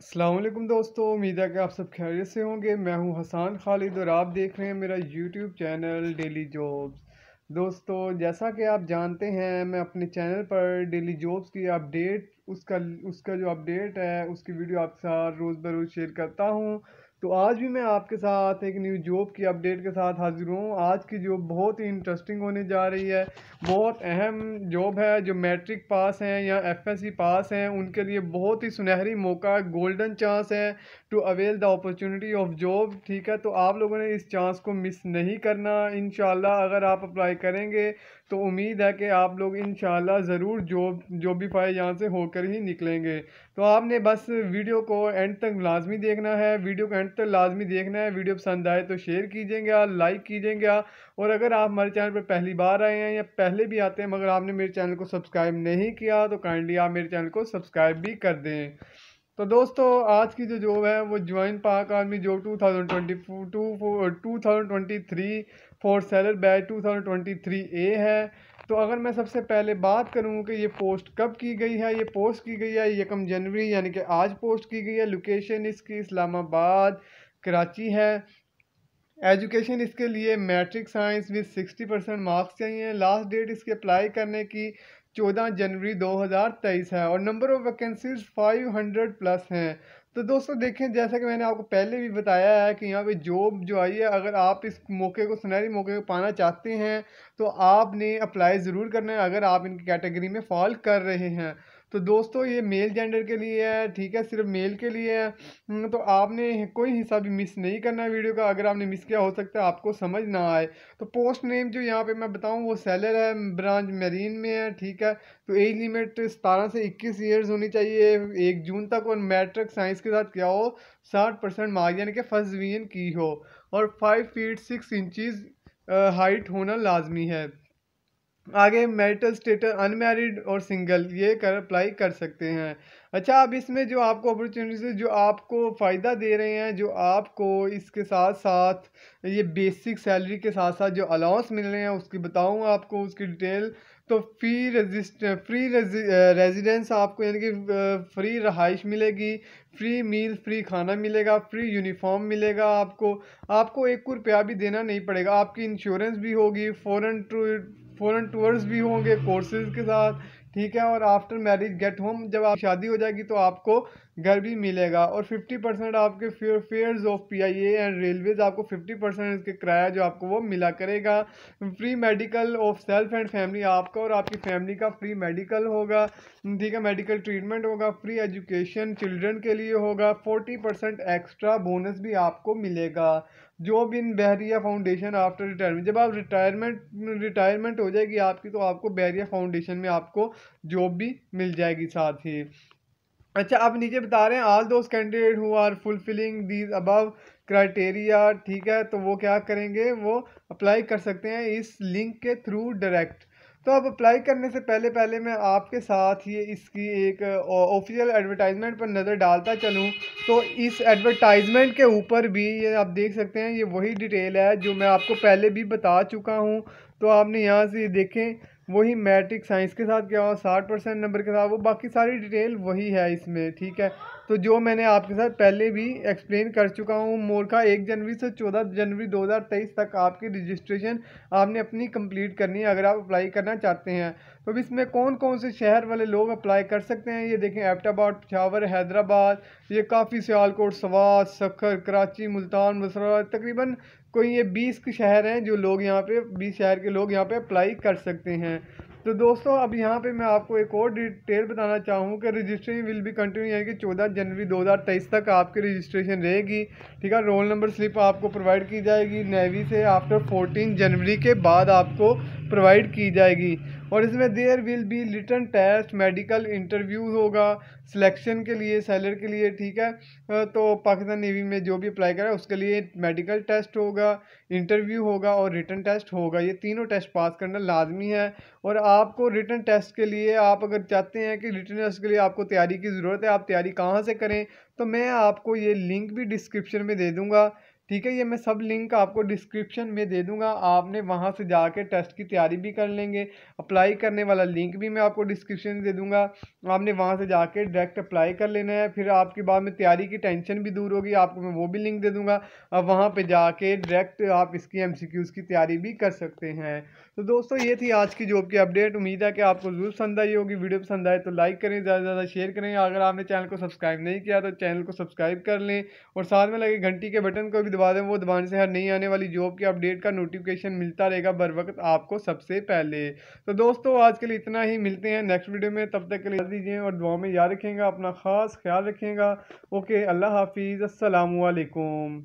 असलम दोस्तों उम्मीद है कि आप सब खैरियत से होंगे मैं हूं हसान खालिद और आप देख रहे हैं मेरा यूट्यूब चैनल डेली जॉब्स दोस्तों जैसा कि आप जानते हैं मैं अपने चैनल पर डेली जॉब्स की अपडेट उसका उसका जो अपडेट है उसकी वीडियो आपके साथ रोज़ बरोज़ शेयर करता हूं तो आज भी मैं आपके साथ एक न्यू जॉब की अपडेट के साथ हाजिर हूँ आज की जॉब बहुत ही इंटरेस्टिंग होने जा रही है बहुत अहम जॉब है जो मैट्रिक पास हैं या एफएससी पास हैं उनके लिए बहुत ही सुनहरी मौका गोल्डन चांस है to avail the opportunity of job ठीक है तो आप लोगों ने इस चांस को मिस नहीं करना इन अगर आप अप्लाई करेंगे तो उम्मीद है कि आप लोग इन ज़रूर जॉब जॉब भी पाए यहाँ से होकर ही निकलेंगे तो आपने बस वीडियो को एंड तक लाजमी देखना है वीडियो को एंड एंड तक तो लाजमी देखना है वीडियो पसंद आए तो शेयर कीजिएगा लाइक कीजिएगा और अगर आप हमारे चैनल पर पहली बार आए हैं या पहले भी आते हैं मगर आपने मेरे चैनल को सब्सक्राइब नहीं किया तो काइंडली आप मेरे चैनल को सब्सक्राइब भी कर दें तो दोस्तों आज की जो जॉब है वो join Pak army job two thousand twenty two two thousand twenty three for sailor batch two thousand twenty three A है तो अगर मैं सबसे पहले बात करूँ कि ये पोस्ट कब की गई है ये पोस्ट की गई है यकम जनवरी यानी कि आज पोस्ट की गई है लोकेशन इसकी इस्लामाबाद कराची है एजुकेशन इसके लिए matric science with sixty percent marks चाहिए लास्ट डेट इसके अप्लाई करने की चौदह जनवरी दो हज़ार तेईस है और number of vacancies five hundred plus हैं तो दोस्तों देखें जैसा कि मैंने आपको पहले भी बताया है कि यहाँ पे जॉब जो आई है अगर आप इस मौके को सुनहरी मौके को पाना चाहते हैं तो आपने अप्लाई ज़रूर करना है अगर आप इनकी कैटेगरी में फॉल कर रहे हैं तो दोस्तों ये मेल जेंडर के लिए है ठीक है सिर्फ मेल के लिए है हम्म, तो आपने कोई हिस्सा भी मिस नहीं करना है वीडियो का अगर आपने मिस किया हो सकता है आपको समझ ना आए तो पोस्ट नेम जो यहाँ पे मैं बताऊँ वो सेलर है ब्रांच मेरीन में है ठीक है तो एज लिमिट सतारह से इक्कीस ईयर्स होनी चाहिए एक जून तक और मैट्रिक साइंस के साथ क्या हो साठ परसेंट मार्क यानी कि फर्स्ट डिवीजन की हो और five feet six inches height होना लाजमी है आगे मैरिटल स्टेटस अनमेरिड और सिंगल ये कर अप्लाई कर सकते हैं अच्छा अब इसमें जो आपको अपॉर्चुनिटीज जो आपको फ़ायदा दे रहे हैं जो आपको इसके साथ साथ ये बेसिक सैलरी के साथ साथ जो अलाउंस मिल रहे हैं उसकी बताऊँ आपको उसकी डिटेल तो फ्री रजिस्ट फ्री रेजिडेंस आपको यानी कि फ्री रहाइश मिलेगी फ्री मील फ्री खाना मिलेगा फ्री यूनिफॉर्म मिलेगा आपको आपको एक रुपया भी देना नहीं पड़ेगा आपकी इंश्योरेंस भी होगी फ़ौरन टू फ़ॉरन टूर्स भी होंगे कोर्सेज के साथ ठीक है और आफ्टर मैरिज गेट होम जब आप शादी हो जाएगी तो आपको घर भी मिलेगा और 50 परसेंट आपके fare fares of P I and railways आपको 50 परसेंट इसके किराया जो आपको वो मिला करेगा free medical of self and family आपका और आपकी फैमिली का फ्री मेडिकल होगा ठीक है मेडिकल ट्रीटमेंट होगा फ्री एजुकेशन चिल्ड्रन के लिए होगा 40 परसेंट एक्स्ट्रा बोनस भी आपको मिलेगा जो भी इन बहरिया फाउंडेशन आफ्टर रिटायरमेंट जब आप रिटायरमेंट रिटायरमेंट हो जाएगी आपकी तो आपको बहरिया फाउंडेशन में आपको जॉब भी मिल जाएगी साथ ही अच्छा आप नीचे बता रहे हैं all those candidate who are fulfilling these above criteria ठीक है तो वो क्या करेंगे वो अप्लाई कर सकते हैं इस लिंक के थ्रू डायरेक्ट तो अब अप्लाई करने से पहले पहले मैं आपके साथ ये इसकी एक ऑफिशियल एडवर्टाइजमेंट पर नज़र डालता चलूँ तो इस एडवर्टाइजमेंट के ऊपर भी ये आप देख सकते हैं ये वही डिटेल है जो मैं आपको पहले भी बता चुका हूँ तो आपने यहाँ से देखें वही मैट्रिक साइंस के साथ क्या हुआ साठ परसेंट नंबर के साथ वो बाकी सारी डिटेल वही है इसमें ठीक है तो जो मैंने आपके साथ पहले भी एक्सप्लेन कर चुका हूँ मोरखा एक जनवरी से चौदह जनवरी 2023 तक आपकी रजिस्ट्रेशन आपने अपनी कंप्लीट करनी है अगर आप अप्लाई करना चाहते हैं तो इसमें कौन कौन से शहर वाले लोग अप्लाई कर सकते हैं ये देखें एबटाबाद पिछावर हैदराबाद ये काफ़ी सियालकोट सवाद सखर कराची मुल्तान मसरा तकरीबन कोई ये बीस शहर हैं जो लोग यहाँ पे बीस शहर के लोग यहाँ पे अप्लाई कर सकते हैं तो दोस्तों अब यहाँ पे मैं आपको एक और डिटेल बताना चाहूँ कि रजिस्ट्रेशन विल भी कंटिन्यू यानी कि 14 जनवरी 2023 तक आपकी रजिस्ट्रेशन रहेगी ठीक है रोल नंबर स्लिप आपको प्रोवाइड की जाएगी नेवी से आफ्टर 14 जनवरी के बाद आपको प्रोवाइड की जाएगी और इसमें there will be written test medical interview होगा सिलेक्शन के लिए सैलर के लिए ठीक है तो पाकिस्तान नेवी में जो भी अप्लाई करा उसके लिए मेडिकल टेस्ट होगा इंटरव्यू होगा और रिटर्न टेस्ट होगा ये तीनों टेस्ट पास करना लाजमी है और आपको रिटर्न टेस्ट के लिए आप अगर चाहते हैं कि रिटर्न टेस्ट के लिए आपको तैयारी की ज़रूरत है आप तैयारी कहाँ से करें तो मैं आपको ये लिंक भी डिस्क्रिप्शन में दे दूँगा ठीक है ये मैं सब लिंक आपको डिस्क्रिप्शन में दे दूंगा आपने वहाँ से जाके टेस्ट की तैयारी भी कर लेंगे अप्लाई करने वाला लिंक भी मैं आपको डिस्क्रिप्शन में दे दूंगा आपने वहाँ से जाके डायरेक्ट अप्लाई कर लेना है फिर आपके बाद में तैयारी की टेंशन भी दूर होगी आपको मैं वो भी लिंक दे दूँगा और वहाँ पर जाके डायरेक्ट आप इसकी एम की तैयारी भी कर सकते हैं तो दोस्तों ये थी आज की जॉब की अपडेट उम्मीद है कि आपको जरूर पसंद आई होगी वीडियो पसंद आए तो लाइक करें ज़्यादा से ज़्यादा शेयर करें अगर आपने चैनल को सब्सक्राइब नहीं किया तो चैनल को सब्सक्राइब कर लें और साथ में लगे घंटी के बटन को भी दबा दें वो दबाने से हर नई आने वाली जॉब की अपडेट का नोटिफिकेशन मिलता रहेगा बर वक्त आपको सबसे पहले तो दोस्तों आज के लिए इतना ही मिलते हैं नेक्स्ट वीडियो में तब तक के लिए दीजिए और दुआ में याद रखेंगे अपना ख़ास ख्याल रखेंगे ओके अल्लाह हाफिज़ असलकुम